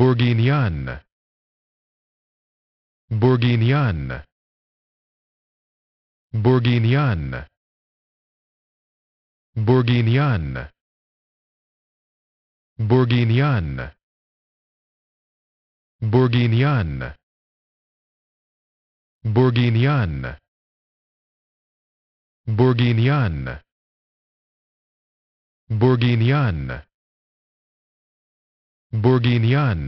Burginian Burginian Burginian Burginian Burginian Burginian Burginian Burginian Burginian Burginian